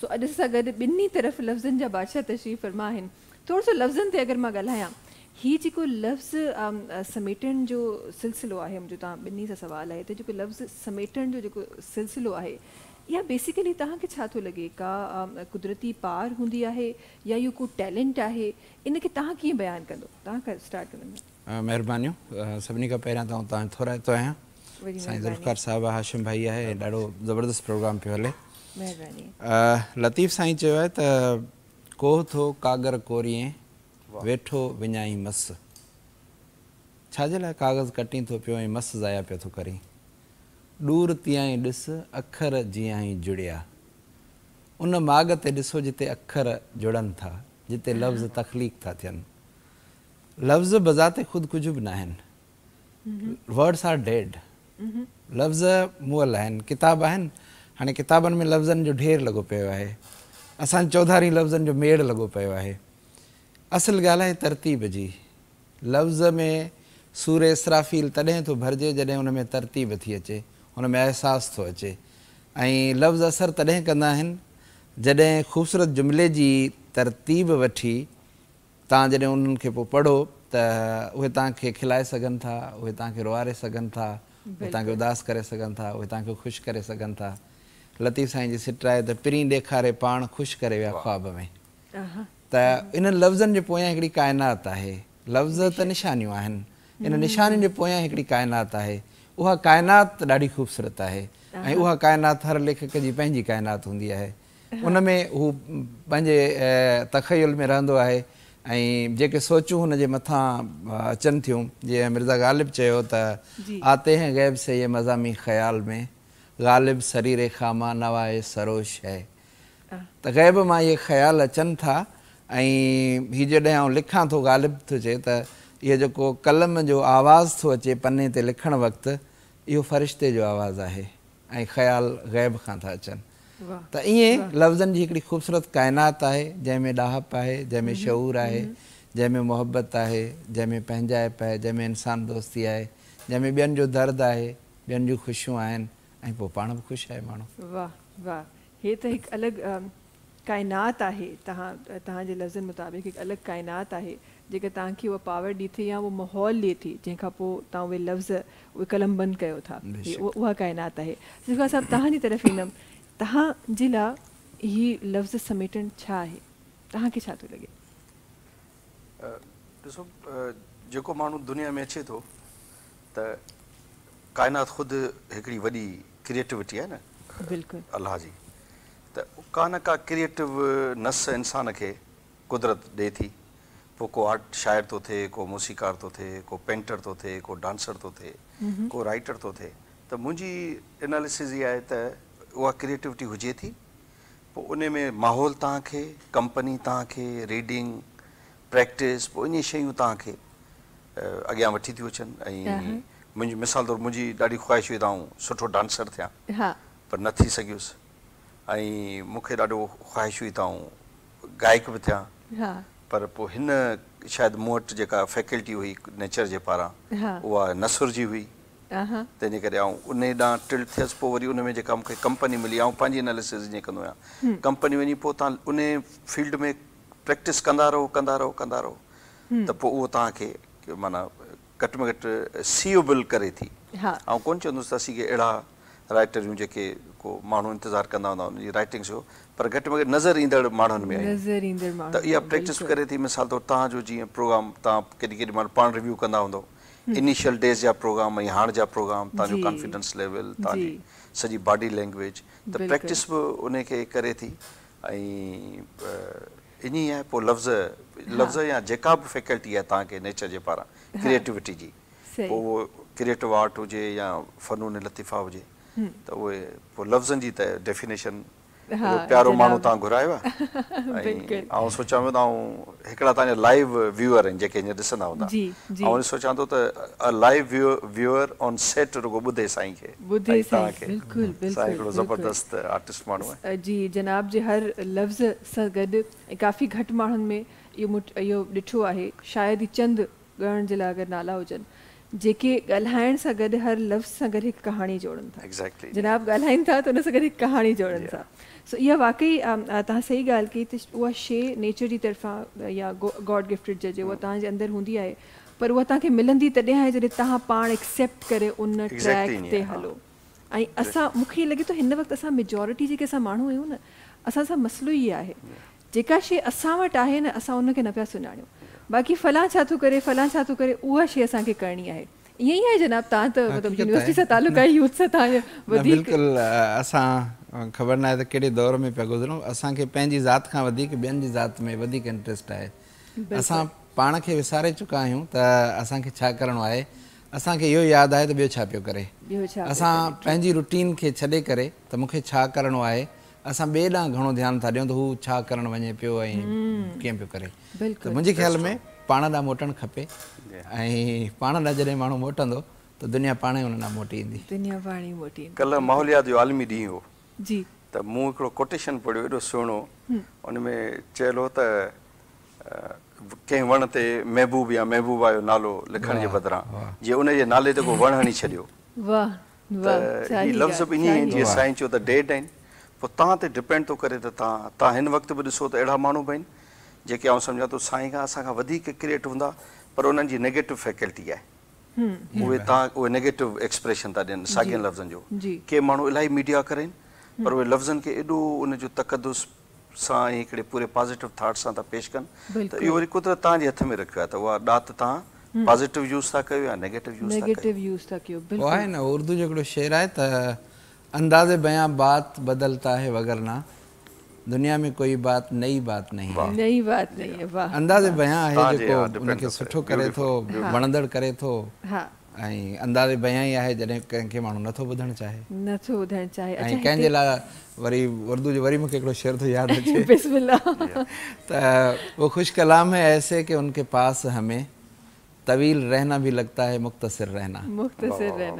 सो अॼु सां गॾु ॿिन्ही तरफ़ लफ़्ज़नि जा बादशाह तशरीफ़ फरमा आहिनि थोरो सो लफ़्ज़नि ते अगरि मां ॻाल्हायां हीउ जेको लफ़्ज़ समेटण जो सिलसिलो आहे मुंहिंजो तव्हां ॿिन्ही सां सुवालु आहे त जेको लफ़्ज़ समेटण जो जेको सिलसिलो आहे या बेसिकली तव्हांखे छा थो लॻे का कुदरती पार हूंदी आहे या इहो को टैलेंट आहे इनखे तव्हां कीअं बयानु कंदो तव्हां स्टार्ट कंदो महिरबानियूं सभिनी खां पहिरियां तव्हां तव्हां थोराए थो आहियां साईं ज़ुल्फ़ार साहिबु हाशिम भाई आहे ॾाढो ज़बरदस्तु प्रोग्राम पियो हले लतीफ़ साईं चयो आहे त को थो कागर कोरीअ वेठो विञाई मस छाजे लाइ कागज़ कटी थो पियो ऐं मस ज़ाया पियो थो करे ॾूर तीअं ॾिस अखर जीअं ई जुड़िया उन माग ते ॾिसो जिते अखर जुड़नि था जिते लफ़्ज़ हम्म। तखलीक़ था थियनि लफ़्ज़ बज़ाते ख़ुदि कुझु बि न आहिनि हम्म। वर्ड्स आर डेड हम्म। लफ़्ज़ मुअल आहिनि किताब आहिनि हाँ किताबन में लफ़्ज़नि जो ढेर लगो पियो है अस चौधारी लफ्जन जो मेड़ लगो पियो है असल गाल आहे तरतीब जी लफ़्ज़ में सूर इसराफ़ील तॾहिं तो भरजे जैसे उनमें तरतीब थी अचे हुन में अहसासु थो अचे लफ़्ज़ असर तद कह आहिनि ख़ूबसूरत जुमले की तरतीब वी तव्हां जॾहिं पढ़ो त उहे तव्हांखे खिलाए था उहे तव्हांखे रोआरे था उदास करे सघनि था उहे तव्हांखे करे सघनि था लतीफ़ साईं जी सिट आहे त पिरीं ॾेखारे पाण ख़ुशि करे विया ख़्वाब में त इन्हनि लफ़्ज़नि जे पोयां हिकिड़ी काइनात आहे लफ़्ज़ त निशानियूं आहिनि इन निशानियुनि जे पोयां हिकिड़ी काइनात आहे उहा काइनात ॾाढी ख़ूबसूरत आहे ऐं उहा काइनात हर लेखक जी पंहिंजी काइनात हूंदी आहे उन में हू पंहिंजे तखयुल में रहंदो आहे ऐं जेके सोचूं हुन जे मथां अचनि थियूं जीअं मिर्ज़ा ग़ालिब चयो त आते हैं गैब से इहे मज़ामी ख़्याल में ग़ालिबु सरी रे ख़ाम नवाए सरोश یہ त ग़ैब मां इहे ख़्यालु अचनि था ऐं غالب जॾहिं आउं लिखां थो ग़ालिबु थो चए त इहो जेको कलम जो आवाज़ु थो अचे पन्ने ते लिखणु वक़्तु इहो फ़रिश्ते जो आवाज़ु आहे ऐं ख़्यालु ग़ैब खां था अचनि त ईअं लफ़्ज़नि जी हिकिड़ी ख़ूबसूरत काइनात आहे जंहिंमें ॾाहपु आहे जंहिंमें शूर आहे जंहिं मुहबत आहे जंहिंमें पंहिंजाइप आहे जंहिंमें دوستی दोस्ती आहे जंहिंमें ॿियनि जो दर्दु आहे ॿियनि जूं ख़ुशियूं आहिनि ऐं पोइ पाण बि ख़ुशि आहे माण्हू वाह वाह हे त हिकु अलॻि काइनात आहे तव्हां तव्हांजे लफ़्ज़नि मुताबिक़ हिकु अलॻि काइनात आहे जेका तव्हांखे उहा पावर ॾिए थी या उहो माहौल ॾिए थी जंहिंखां पोइ तव्हां उहे लफ़्ज़ उहे कलम बंदि कयो था उहा काइनात आहे जेका तव्हांजी तरफ़ ईंदमि तव्हांजे लाइ लफ़्ज़ समेटणु छा आहे तव्हांखे छा थो लॻे ॾिसो जेको माण्हू दुनिया में अचे थो त काइनात ख़ुदि हिकिड़ी वॾी क्रिएटिविटी है न बिल्कुलु अलाह जी त का न का क्रिएटिव नस इंसान के कुदरत ॾिए थी पोइ को आर्ट शायर तो थे को मूसीकार तो थे को पेंटर तो थे को डांसर तो थे को राइटर तो थे तो मुझी एनालिसिस इहा है त उहा क्रिएटिविटी हुजे थी पोइ उन में माहौल तव्हांखे कंपनी तव्हांखे रीडिंग प्रैक्टिस पोइ इन शयूं तव्हांखे अॻियां वठी थियूं अचनि ऐं मुझे मिसाल तौर मुझी ढी ख़्वाहिश हुई त सुनो डांसर थियां पर न थी सघियुसि ख़्वाहिश हुई अथऊं गायक बि थियां पर शायद हिन शायदि फैकल्टी हुई नेचर जे पारां उहा न जी हुई उन में कंपनी मिली एनालिसिस कंपनी वही उन फील्ड में प्रैक्टिस कंदा रहो कंदा रहो रहो माना घट में घट सीएबल करे थी ऐं कोनि चवंदुसि के असीं राइटर जो जेके को माण्हू इंतज़ारु कंदा हूंदा उनजी राइटिंग्स जो पर घट में घट नज़र इंदर माण्हुनि में त इहा प्रैक्टिस करे थी मिसाल तौरु जो जी प्रोग्राम तव्हां के दिके दिमाग पान रिव्यू करना होता है इनिशियल डेज़ जा प्रोग्राम ऐं हाणे जा प्रोग्राम जो कॉन्फिडेंस लेवल तव्हांजी सॼी बॉडी लैंग्वेज त प्रैक्टिस बि उनखे करे थी ऐं इन्हीअ आहे पोइ लफ़्ज़ लफ़्ज़ या जेका बि फैकल्टी आहे तव्हांखे नेचर जे पारां क्रिएटिविटी जी पोइ उहो क्रिएटिव आर्ट हुजे या फनून लतीफ़ा हुजे त उहे पोइ लफ़्ज़नि जी त डेफिनेशन हाँ, प्यारो माण्हू तव्हां घुरायो आहे ऐं सोचां पियो तव्हां हिकिड़ा तव्हांजा लाइव व्यूअर आहिनि जेके हींअर ॾिसंदा हूंदा ऐं सोचां थो तो त लाइव व्यूअर ऑन सेट रुगो ॿुधे साईं खे ॿुधे साईं हिकिड़ो ज़बरदस्त आर्टिस्ट माण्हू आहे जी जनाब जे हर लफ़्ज़ सां गॾु काफ़ी घटि माण्हुनि में इहो इहो ॾिठो आहे शायदि ई चंद ॻणण जे लाइ अगरि नाला हुजनि जेके ॻाल्हाइण सां गॾु हर लफ़्ज़ सां गॾु हिकु कहाणी जोड़नि था जनब ॻाल्हाइनि था त हुन सां गॾु हिकु कहाणी जोड़नि था सो इहा वाक़ई तव्हां सही ॻाल्हि कई त उहा शइ नेचर जी तरफ़ां या गॉड गिफ्टिड उहा hmm. तव्हांजे अंदरि हूंदी आहे पर उहा तव्हांखे मिलंदी तॾहिं आहे जॾहिं तव्हां पाण एक्सेप्ट करे उन ट्रैक ते हलो ऐं असां मूंखे ईअं लॻे थो हिन वक़्तु असां मेजॉरिटी जेके असां माण्हू आहियूं न असां सां मसलो ई आहे जेका शइ असां वटि आहे न असां उनखे न पिया सुञाणियूं बाक़ी फ़लां छा थो करे फ़लां छा थो करे उहा शइ असांखे करणी आहे ईअं ई आहे जनाब तव्हां त मतिलबु यूनिवर्सिटी सां तालुक आहे यूथ सां तव्हांजो बिल्कुलु असां ख़बर न आहे त कहिड़े दौर में पिया गुज़रूं असांखे पंहिंजी ज़ात खां वधीक ॿियनि जी ज़ात में वधीक इंट्रस्ट आहे असां पाण खे विसारे चुका आहियूं त असांखे छा करिणो आहे असांखे इहो यादि आहे त ॿियो छा पियो करे असां पंहिंजी रुटीन खे छॾे करे त मूंखे छा करिणो आहे असां ॿिए ॾांहुं घणो ध्यानु था ॾियूं त हू छा करणु वञे पियो ऐं कीअं पियो करे बिल्कुलु मुंहिंजे ख़्याल में पाण ॾांहुं मोटणु खपे ऐं पाण ॾांहुं जॾहिं माण्हू मोटंदो त दुनिया पाण ई हुन ॾांहुं मोटी ईंदी दुनिया पाण ई मोटी कल्ह माहौलियात जो आलमी ॾींहुं हो जी त मूं हिकिड़ो कोटेशन पढ़ियो एॾो सुहिणो हुन में चयलो त कंहिं वण ते महबूब या महबूबा जो नालो लिखण जे बदिरां जीअं उनजे नाले ते को वणु हणी छॾियो वाह त हीअ लफ़्ज़ बि ईअं जीअं साईं त डेड आहिनि पोइ तव्हां ते डिपेंड थो करे त तव्हां तव्हां हिन वक़्तु बि ॾिसो त अहिड़ा माण्हू बि आहिनि जेके आउं सम्झां थो साईं खां असांखां वधीक क्रिएट हूंदा पर उन्हनि जी नेगेटिव फैकल्टी आहे उहे तव्हां उहे नेगेटिव एक्सप्रेशन था ॾियनि साॻियनि लफ़्ज़नि जो के माण्हू इलाही मीडिया करनि पर उहे लफ़्ज़नि खे एॾो उनजो तकदुस सां हिकिड़े पूरे पॉज़िटिव थाट सां था पेश कनि त इहो वरी कुदरत तव्हांजे हथ में रखियो आहे त उहा ॾात तव्हां पॉज़िटिव यूज़ यूज़ था था कयो कयो या नेगेटिव आहे आहे न उर्दू जो हिकिड़ो शेर त अंदाज बयां बात बदलता है वगरना दुनिया में कोई बात नई बात नहीं है नई बात नहीं है वाह अंदाज बयां है हाँ जेको हाँ, उनके सुठो करे तो वणंदड़ करे थो ऐं अंदाज़ बयां ही ई आहे जॾहिं कंहिंखे माण्हू नथो ॿुधणु चाहे नथो ॿुधणु चाहे अच्छा ऐं कंहिंजे लाइ वरी उर्दू जो वरी मके हिकिड़ो शेर तो याद अछे बिस्मिल्लाह त वो खुश कलाम है ऐसे के उनके पास हमें तवील रहना भी लगता है मुख्तसर रहना मुख्तसर रहना